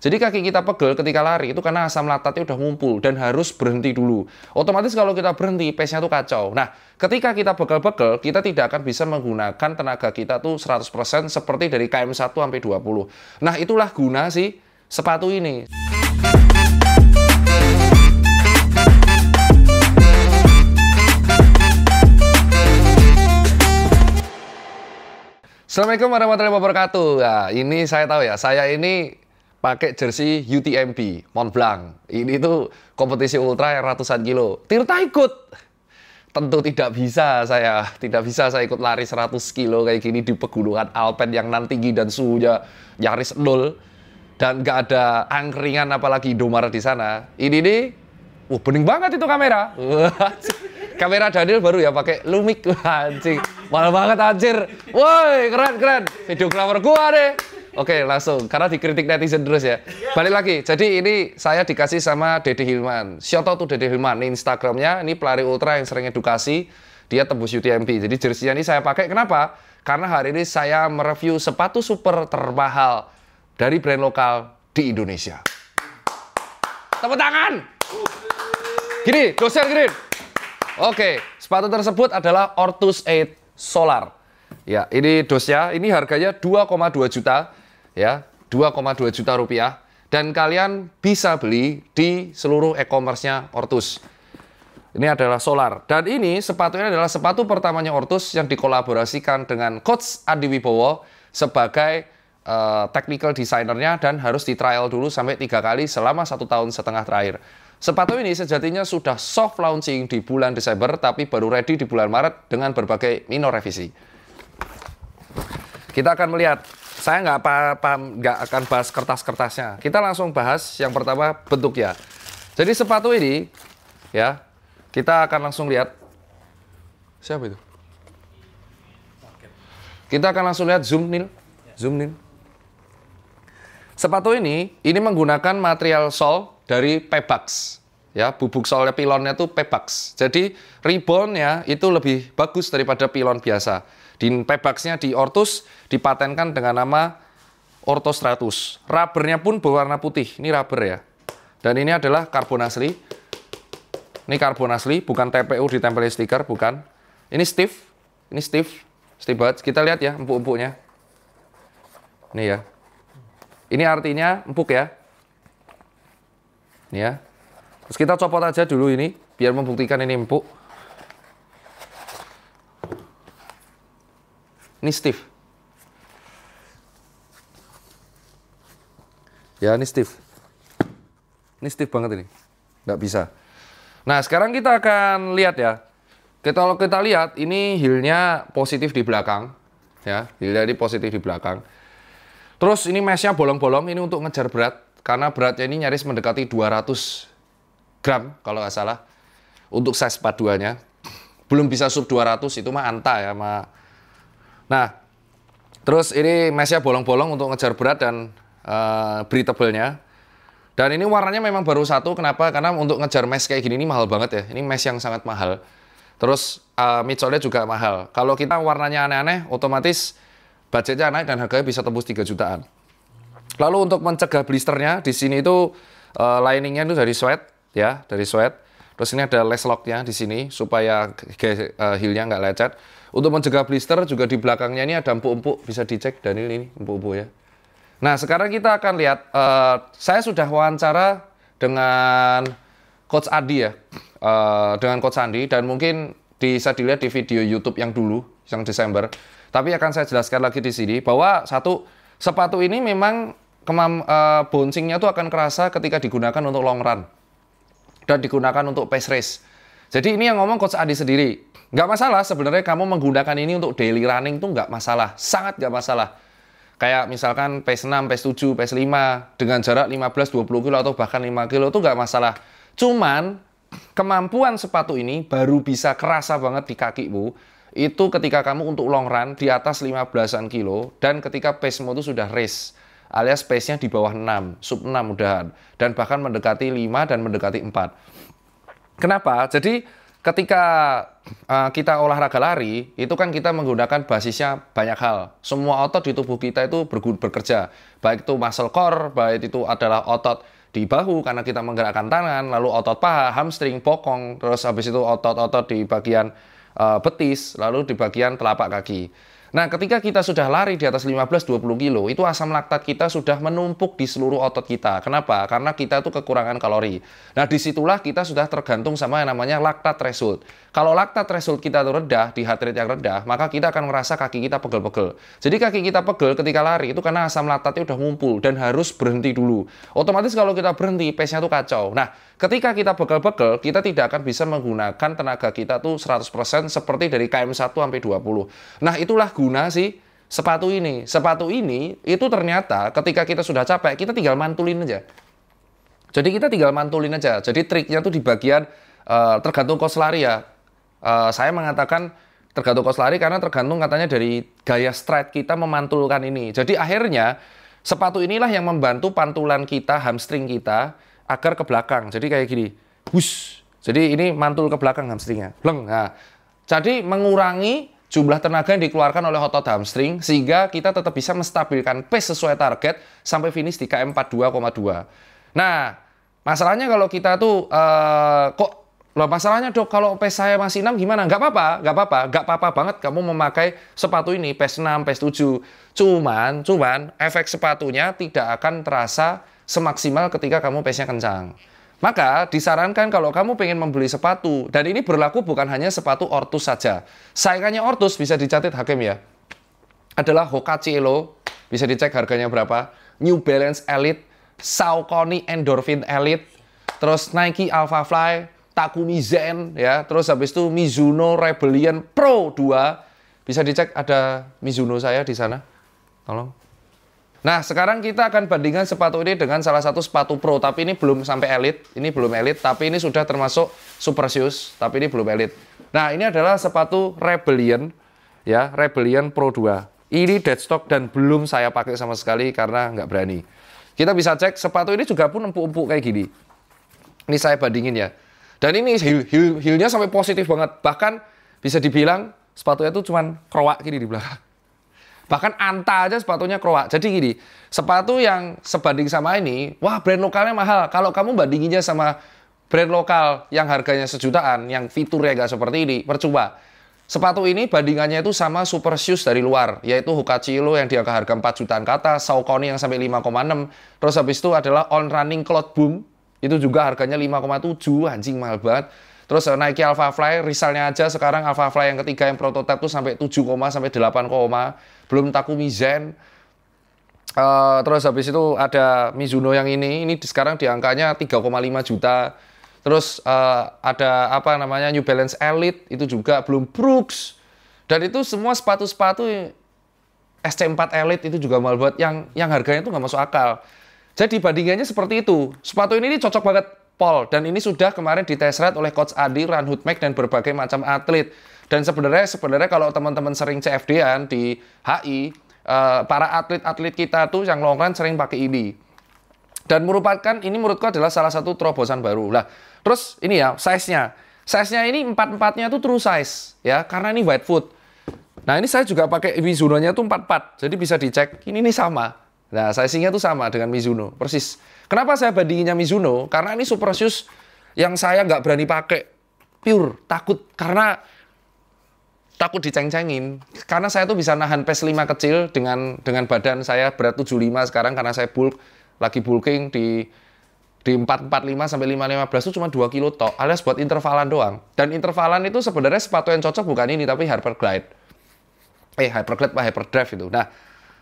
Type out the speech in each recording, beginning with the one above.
Jadi kaki kita pegel ketika lari itu karena asam laktatnya udah ngumpul dan harus berhenti dulu. Otomatis kalau kita berhenti, pace-nya tuh kacau. Nah, ketika kita pegel-pegel, kita tidak akan bisa menggunakan tenaga kita tuh 100% seperti dari KM1 sampai 20. Nah, itulah guna sih sepatu ini. Assalamualaikum warahmatullahi wabarakatuh. Nah, ini saya tahu ya, saya ini pakai jersey UTMB Mont Blanc. Ini tuh kompetisi ultra yang ratusan kilo. Tirta ikut. Tentu tidak bisa saya, tidak bisa saya ikut lari 100 kilo kayak gini di pegunungan Alpen yang nanti tinggi dan suhunya nyaris nol dan gak ada angkringan apalagi Indomaret di sana. Ini nih, wah bening banget itu kamera. kamera Daniel baru ya pakai Lumix. anjing. Mahal banget anjir. Woi, keren keren. Videografer gua deh. Oke, langsung. Karena dikritik netizen terus ya. Iya. Balik lagi. Jadi ini saya dikasih sama Dede Hilman. Shout out to Dede Hilman. Ini Instagramnya. Ini pelari ultra yang sering edukasi. Dia tembus UTMB. Jadi jersey ini saya pakai. Kenapa? Karena hari ini saya mereview sepatu super termahal dari brand lokal di Indonesia. Tepuk tangan! Gini, dosen gini. Oke, sepatu tersebut adalah Ortus 8 Solar. Ya, ini dosnya, ini harganya 2,2 juta ya 2,2 juta rupiah dan kalian bisa beli di seluruh e-commerce-nya Ortus. Ini adalah solar dan ini sepatunya adalah sepatu pertamanya Ortus yang dikolaborasikan dengan Coach Adi Wibowo sebagai uh, technical nya dan harus di trial dulu sampai tiga kali selama satu tahun setengah terakhir. Sepatu ini sejatinya sudah soft launching di bulan Desember, tapi baru ready di bulan Maret dengan berbagai minor revisi. Kita akan melihat saya nggak paham, nggak akan bahas kertas-kertasnya. Kita langsung bahas yang pertama bentuk ya. Jadi sepatu ini, ya, kita akan langsung lihat. Siapa itu? Kita akan langsung lihat zoom nil, zoom nil. Sepatu ini, ini menggunakan material sol dari Pebax ya bubuk soalnya pilonnya tuh pebax jadi reboundnya itu lebih bagus daripada pilon biasa di pebaxnya di ortus dipatenkan dengan nama ortostratus rubbernya pun berwarna putih ini rubber ya dan ini adalah karbon asli ini karbon asli bukan TPU di ditempel stiker bukan ini stiff ini stiff stiff banget kita lihat ya empuk-empuknya ini ya ini artinya empuk ya ini ya Terus kita copot aja dulu ini, biar membuktikan ini empuk. Ini stiff. Ya, ini stiff. Ini stiff banget ini. Nggak bisa. Nah, sekarang kita akan lihat ya. Kita, kalau kita lihat, ini heel positif di belakang. Ya, heel-nya ini positif di belakang. Terus ini meshnya bolong-bolong, ini untuk ngejar berat. Karena beratnya ini nyaris mendekati 200 gram kalau nggak salah untuk size paduannya belum bisa sub 200 itu mah anta ya mah nah terus ini meshnya bolong-bolong untuk ngejar berat dan uh, eh, breathable-nya dan ini warnanya memang baru satu kenapa karena untuk ngejar mesh kayak gini ini mahal banget ya ini mesh yang sangat mahal terus uh, eh, nya juga mahal kalau kita warnanya aneh-aneh otomatis budgetnya naik dan harganya bisa tembus 3 jutaan lalu untuk mencegah blisternya di sini itu uh, liningnya itu dari sweat ya dari sweat. Terus ini ada lock locknya di sini supaya heelnya eh, nggak lecet. Untuk mencegah blister juga di belakangnya ini ada empuk-empuk bisa dicek dan ini empuk-empuk ya. Nah sekarang kita akan lihat uh, saya sudah wawancara dengan Coach Adi ya uh, dengan Coach Andi dan mungkin bisa dilihat di video YouTube yang dulu yang Desember. Tapi akan saya jelaskan lagi di sini bahwa satu sepatu ini memang kemam uh, bouncingnya itu akan kerasa ketika digunakan untuk long run dan digunakan untuk pace race. Jadi ini yang ngomong Coach Adi sendiri. Nggak masalah sebenarnya kamu menggunakan ini untuk daily running tuh nggak masalah. Sangat nggak masalah. Kayak misalkan pace 6, pace 7, pace 5 dengan jarak 15-20 kilo atau bahkan 5 kilo tuh nggak masalah. Cuman kemampuan sepatu ini baru bisa kerasa banget di kaki bu itu ketika kamu untuk long run di atas 15-an kilo dan ketika pace mode itu sudah race alias space-nya di bawah 6, sub 6 mudahan dan bahkan mendekati 5 dan mendekati 4. Kenapa? Jadi ketika uh, kita olahraga lari, itu kan kita menggunakan basisnya banyak hal. Semua otot di tubuh kita itu bekerja. Baik itu muscle core, baik itu adalah otot di bahu karena kita menggerakkan tangan, lalu otot paha, hamstring, bokong, terus habis itu otot-otot di bagian uh, betis, lalu di bagian telapak kaki. Nah, ketika kita sudah lari di atas 15-20 kilo, itu asam laktat kita sudah menumpuk di seluruh otot kita. Kenapa? Karena kita itu kekurangan kalori. Nah, disitulah kita sudah tergantung sama yang namanya laktat threshold. Kalau laktat threshold kita itu rendah, di heart rate yang rendah, maka kita akan merasa kaki kita pegel-pegel. Jadi kaki kita pegel ketika lari itu karena asam laktatnya sudah ngumpul dan harus berhenti dulu. Otomatis kalau kita berhenti, pace-nya itu kacau. Nah, Ketika kita bekel-bekel, kita tidak akan bisa menggunakan tenaga kita tuh 100% seperti dari KM1 sampai 20. Nah, itulah guna sih sepatu ini. Sepatu ini itu ternyata ketika kita sudah capek, kita tinggal mantulin aja. Jadi kita tinggal mantulin aja. Jadi triknya tuh di bagian uh, tergantung kos lari ya. Uh, saya mengatakan tergantung kos lari karena tergantung katanya dari gaya stride kita memantulkan ini. Jadi akhirnya sepatu inilah yang membantu pantulan kita, hamstring kita agar ke belakang. Jadi kayak gini, bus. Jadi ini mantul ke belakang hamstringnya. Leng. Nah, jadi mengurangi jumlah tenaga yang dikeluarkan oleh otot hamstring sehingga kita tetap bisa menstabilkan pace sesuai target sampai finish di KM 42,2. Nah, masalahnya kalau kita tuh uh, kok Loh masalahnya dok, kalau PES saya masih 6 gimana? Nggak apa-apa, nggak apa-apa, nggak apa-apa banget kamu memakai sepatu ini, PES 6, PES 7. Cuman, cuman efek sepatunya tidak akan terasa semaksimal ketika kamu pace-nya kencang. Maka disarankan kalau kamu pengen membeli sepatu, dan ini berlaku bukan hanya sepatu Ortus saja. Saingannya Ortus bisa dicatat hakim ya. Adalah Hokachi Elo, bisa dicek harganya berapa. New Balance Elite, Saucony Endorphin Elite, terus Nike Alpha Fly, Takumi Zen, ya, terus habis itu Mizuno Rebellion Pro 2. Bisa dicek ada Mizuno saya di sana. Tolong. Nah, sekarang kita akan bandingkan sepatu ini dengan salah satu sepatu pro, tapi ini belum sampai elit. Ini belum elit, tapi ini sudah termasuk super shoes, tapi ini belum elit. Nah, ini adalah sepatu Rebellion, ya, Rebellion Pro 2. Ini deadstock dan belum saya pakai sama sekali karena nggak berani. Kita bisa cek, sepatu ini juga pun empuk-empuk kayak gini. Ini saya bandingin ya. Dan ini heel, heel, heelnya sampai positif banget. Bahkan bisa dibilang sepatunya itu cuman kroak gini di belakang. Bahkan Anta aja sepatunya Kroa. Jadi gini, sepatu yang sebanding sama ini, wah brand lokalnya mahal. Kalau kamu bandinginnya sama brand lokal yang harganya sejutaan, yang fiturnya gak seperti ini, percuma. Sepatu ini bandingannya itu sama super shoes dari luar, yaitu Hukachilo yang diangka harga 4 jutaan kata, Saucony yang sampai 5,6, terus habis itu adalah On Running Cloud Boom, itu juga harganya 5,7, anjing mahal banget. Terus eh, Nike Alpha Fly, risalnya aja sekarang Alpha Fly yang ketiga yang prototipe tuh sampai 7, sampai 8, belum Takumi Zen. Uh, eh, terus habis itu ada Mizuno yang ini, ini sekarang di angkanya 3,5 juta. Terus uh, ada apa namanya New Balance Elite itu juga belum Brooks. Dan itu semua sepatu-sepatu SC4 Elite itu juga mahal buat yang yang harganya itu nggak masuk akal. Jadi bandingannya seperti itu. Sepatu ini, ini cocok banget Pol. Dan ini sudah kemarin ditesrat oleh Coach Adi, Ranhut Mack, dan berbagai macam atlet. Dan sebenarnya sebenarnya kalau teman-teman sering CFD-an di HI, eh, para atlet-atlet kita tuh yang long run sering pakai ini. E dan merupakan ini menurutku adalah salah satu terobosan baru. Lah, terus ini ya size-nya. Size-nya ini empat-empatnya tuh true size ya, karena ini white foot. Nah, ini saya juga pakai Mizuno-nya tuh 44. Jadi bisa dicek ini ini sama. Nah, sizing-nya tuh sama dengan Mizuno, persis. Kenapa saya bandinginnya Mizuno? Karena ini super shoes yang saya nggak berani pakai. Pure, takut. Karena takut diceng-cengin. Karena saya tuh bisa nahan pes 5 kecil dengan dengan badan saya berat 75 sekarang karena saya bulk, lagi bulking di di 445 sampai 515 itu cuma 2 kilo tok, alias buat intervalan doang. Dan intervalan itu sebenarnya sepatu yang cocok bukan ini, tapi Hyperglide. Eh, Hyperglide apa Hyperdrive itu. Nah,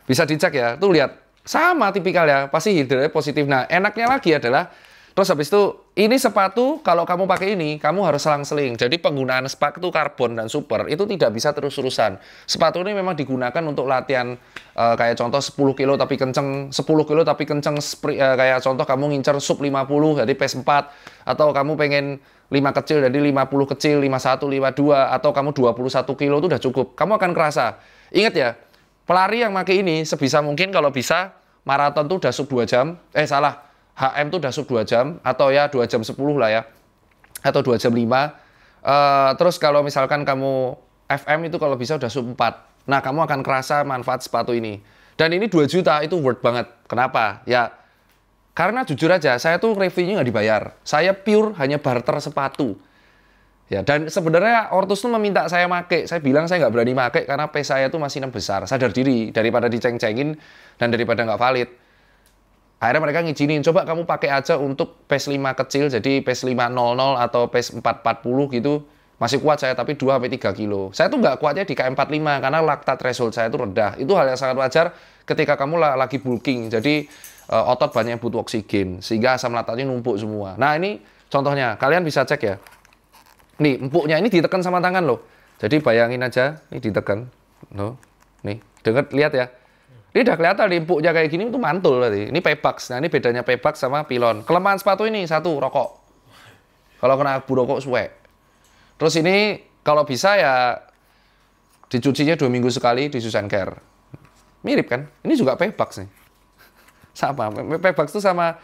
bisa dicek ya, tuh lihat sama tipikal ya pasti hidratnya positif. Nah, enaknya lagi adalah terus habis itu ini sepatu kalau kamu pakai ini kamu harus selang-seling. Jadi penggunaan sepatu karbon dan super itu tidak bisa terus-terusan. Sepatu ini memang digunakan untuk latihan e, kayak contoh 10 kilo tapi kenceng, 10 kilo tapi kenceng e, kayak contoh kamu ngincer sub 50 jadi pace 4 atau kamu pengen lima kecil jadi 50 kecil, 51, 52 atau kamu 21 kilo itu udah cukup. Kamu akan kerasa. Ingat ya, pelari yang pakai ini sebisa mungkin kalau bisa maraton tuh udah sub 2 jam, eh salah, HM tuh udah sub 2 jam, atau ya 2 jam 10 lah ya, atau 2 jam 5. Uh, eh, terus kalau misalkan kamu FM itu kalau bisa udah sub 4. Nah, kamu akan kerasa manfaat sepatu ini. Dan ini 2 juta itu worth banget. Kenapa? Ya, karena jujur aja, saya tuh reviewnya nggak dibayar. Saya pure hanya barter sepatu. Ya, dan sebenarnya Ortus tuh meminta saya make. Saya bilang saya nggak berani make karena P saya tuh masih enam besar. Sadar diri daripada diceng-cengin dan daripada nggak valid. Akhirnya mereka ngizinin, coba kamu pakai aja untuk p 5 kecil, jadi PES 500 atau p 440 gitu. Masih kuat saya, tapi 2-3 kilo. Saya tuh nggak kuatnya di KM45, karena laktat threshold saya itu rendah. Itu hal yang sangat wajar ketika kamu lagi bulking, jadi eh, otot banyak butuh oksigen, sehingga asam laktatnya numpuk semua. Nah ini contohnya, kalian bisa cek ya. Nih, empuknya ini ditekan sama tangan loh. Jadi bayangin aja, ini ditekan. Loh. Nih, dengar lihat ya. Ini udah kelihatan empuknya kayak gini itu mantul tadi. Ini pebax. Nah, ini bedanya pebax sama pilon. Kelemahan sepatu ini satu, rokok. Kalau kena abu rokok suwe. Terus ini kalau bisa ya dicucinya dua minggu sekali di Susan Care. Mirip kan? Ini juga pebax nih. Sama. Pebax tuh sama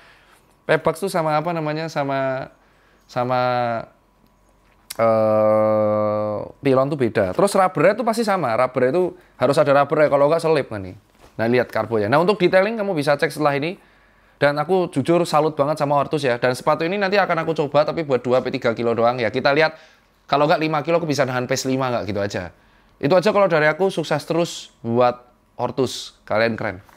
pebax tuh sama apa namanya? Sama sama uh, pilon tuh beda. Terus rubbernya tuh pasti sama. Rubber itu harus ada rubbernya. Kalau nggak selip nih. Nah lihat karbonya. Nah untuk detailing kamu bisa cek setelah ini. Dan aku jujur salut banget sama Ortus ya. Dan sepatu ini nanti akan aku coba tapi buat 2 3 kilo doang ya. Kita lihat kalau nggak 5 kilo aku bisa nahan pace 5 nggak gitu aja. Itu aja kalau dari aku sukses terus buat Ortus. Kalian keren.